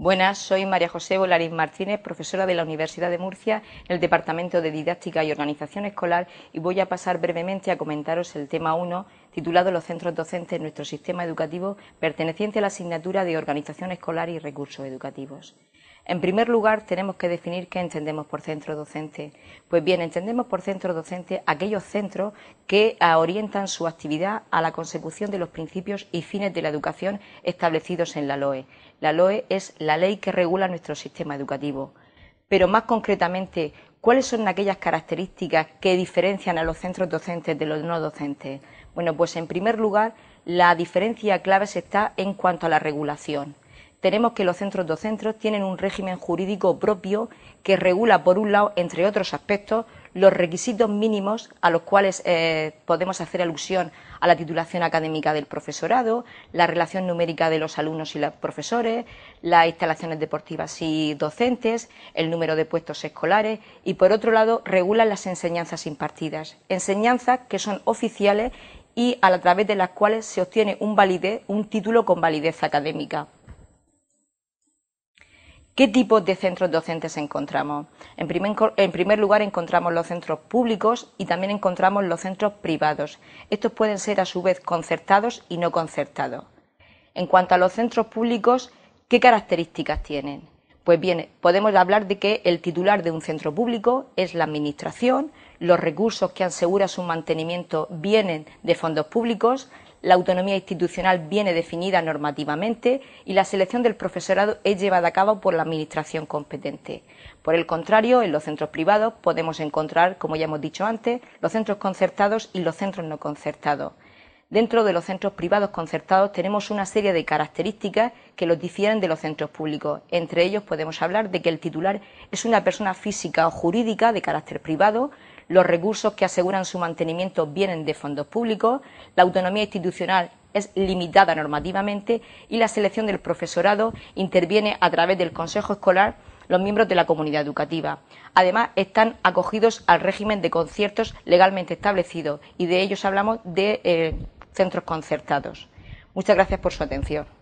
Buenas, soy María José Bolarín Martínez, profesora de la Universidad de Murcia en el Departamento de Didáctica y Organización Escolar y voy a pasar brevemente a comentaros el tema 1 titulado Los centros docentes en nuestro sistema educativo, perteneciente a la asignatura de Organización Escolar y Recursos Educativos. En primer lugar, tenemos que definir qué entendemos por centro docente. Pues bien, entendemos por centro docente aquellos centros que orientan su actividad a la consecución de los principios y fines de la educación establecidos en la LOE. La LOE es la ley que regula nuestro sistema educativo. Pero más concretamente, ¿Cuáles son aquellas características que diferencian a los centros docentes de los no docentes? Bueno, pues en primer lugar, la diferencia clave se está en cuanto a la regulación. Tenemos que los centros docentes tienen un régimen jurídico propio que regula, por un lado, entre otros aspectos, los requisitos mínimos a los cuales eh, podemos hacer alusión a la titulación académica del profesorado, la relación numérica de los alumnos y los profesores, las instalaciones deportivas y docentes, el número de puestos escolares y, por otro lado, regulan las enseñanzas impartidas, enseñanzas que son oficiales y a través de las cuales se obtiene un, validez, un título con validez académica. ¿Qué tipos de centros docentes encontramos? En primer, lugar, encontramos los centros públicos y también encontramos los centros privados. Estos pueden ser a su vez concertados y no concertados. En cuanto a los centros públicos, ¿qué características tienen? Pues bien, podemos hablar de que el titular de un centro público es la Administración, los recursos que asegura su mantenimiento vienen de fondos públicos, la autonomía institucional viene definida normativamente y la selección del profesorado es llevada a cabo por la Administración competente. Por el contrario, en los centros privados podemos encontrar, como ya hemos dicho antes, los centros concertados y los centros no concertados. Dentro de los centros privados concertados tenemos una serie de características que los difieren de los centros públicos. Entre ellos podemos hablar de que el titular es una persona física o jurídica de carácter privado, los recursos que aseguran su mantenimiento vienen de fondos públicos, la autonomía institucional es limitada normativamente y la selección del profesorado interviene a través del Consejo Escolar los miembros de la comunidad educativa. Además, están acogidos al régimen de conciertos legalmente establecido y de ellos hablamos de eh, centros concertados. Muchas gracias por su atención.